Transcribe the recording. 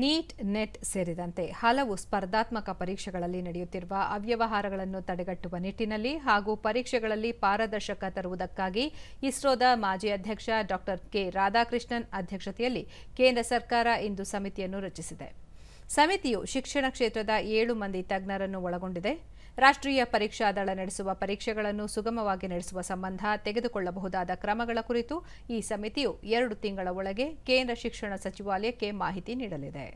neat net ಸೇರಿದಂತೆ ಹಲವು ಸ್ಪರ್ಧಾತ್ಮಕ ಪರೀಕ್ಷೆಗಳಲ್ಲಿ ನಡೆಯುತ್ತಿರುವ ಅವ್ಯವಹಾರಗಳನ್ನು ತಡೆಗಟ್ಟುವ ನಿಟ್ಟಿನಲ್ಲಿ ಹಾಗೂ ಪರೀಕ್ಷೆಗಳಲ್ಲಿ ಪಾರದರ್ಶಕ ತರುವುದಕ್ಕಾಗಿ ಇಸ್ರೋದ ಮಾಜಿ ಅಧ್ಯಕ್ಷ ಡಾ ಕೆ ರಾಧಾಕೃಷ್ಣನ್ ಅಧ್ಯಕ್ಷತೆಯಲ್ಲಿ ಕೇಂದ್ರ ಸರ್ಕಾರ ಇಂದು ಸಮಿತಿಯನ್ನು ರಚಿಸಿದೆ ಸಮಿತಿಯು ಶಿಕ್ಷಣ ಕ್ಷೇತ್ರದ ಏಳು ಮಂದಿ ತಜ್ಞರನ್ನು ಒಳಗೊಂಡಿದೆ ರಾಷ್ಟ್ರೀಯ ಪರೀಕ್ಷಾ ದಳ ನಡೆಸುವ ಪರೀಕ್ಷೆಗಳನ್ನು ಸುಗಮವಾಗಿ ನಡೆಸುವ ಸಂಬಂಧ ತೆಗೆದುಕೊಳ್ಳಬಹುದಾದ ಕ್ರಮಗಳ ಕುರಿತು ಈ ಸಮಿತಿಯು ಎರಡು ತಿಂಗಳ ಒಳಗೆ ಕೇಂದ್ರ ಶಿಕ್ಷಣ ಸಚಿವಾಲಯಕ್ಕೆ ಮಾಹಿತಿ ನೀಡಲಿದೆ